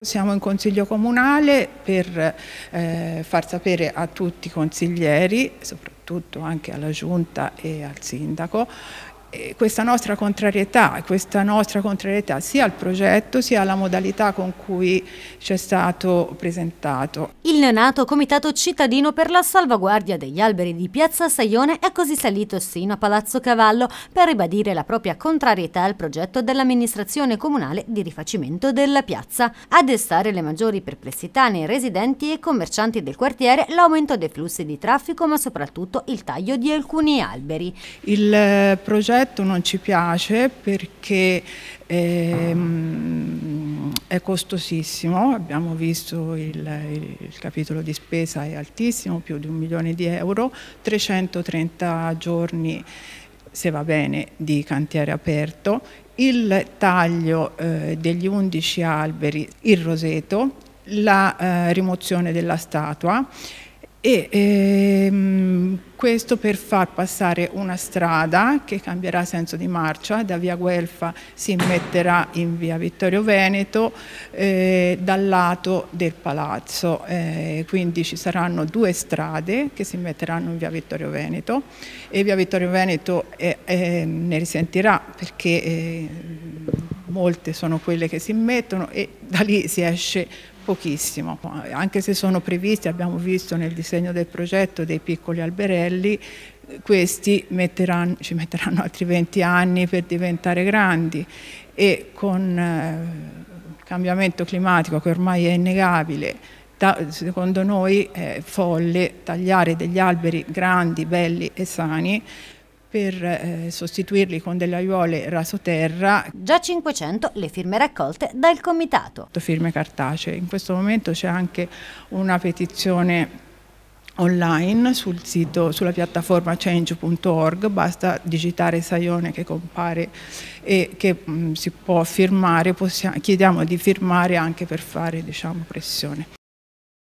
Siamo in Consiglio Comunale per eh, far sapere a tutti i consiglieri, soprattutto anche alla Giunta e al Sindaco, eh, questa nostra contrarietà, questa nostra contrarietà sia al progetto sia alla modalità con cui ci è stato presentato. Il neonato Comitato Cittadino per la salvaguardia degli alberi di Piazza Saione è così salito sino a Palazzo Cavallo per ribadire la propria contrarietà al progetto dell'amministrazione comunale di rifacimento della piazza. A destare le maggiori perplessità nei residenti e commercianti del quartiere l'aumento dei flussi di traffico ma soprattutto il taglio di alcuni alberi. Il eh, progetto concetto non ci piace perché ehm, è costosissimo, abbiamo visto il, il, capitolo di spesa è altissimo, più di un milione di euro, 330 giorni se va bene di cantiere aperto, il taglio eh, degli 11 alberi, il roseto, la eh, rimozione della statua e ehm, questo per far passare una strada che cambierà senso di marcia, da via Guelfa si metterà in via Vittorio Veneto eh, dal lato del palazzo, eh, quindi ci saranno due strade che si metteranno in via Vittorio Veneto e via Vittorio Veneto eh, ne risentirà perché eh, molte sono quelle che si mettono e da lì si esce pochissimo, anche se sono previsti, abbiamo visto nel disegno del progetto dei piccoli alberelli, questi metteranno, ci metteranno altri 20 anni per diventare grandi e con eh, il cambiamento climatico che ormai è innegabile, secondo noi è folle tagliare degli alberi grandi, belli e sani per eh, sostituirli con delle aiuole rasoterra. Già 500 le firme raccolte dal comitato. Firme cartacee. In questo momento c'è anche una petizione online sul sito, sulla piattaforma change.org, basta digitare Saione che compare e che mh, mm, si può firmare, possiamo, chiediamo di firmare anche per fare diciamo, pressione.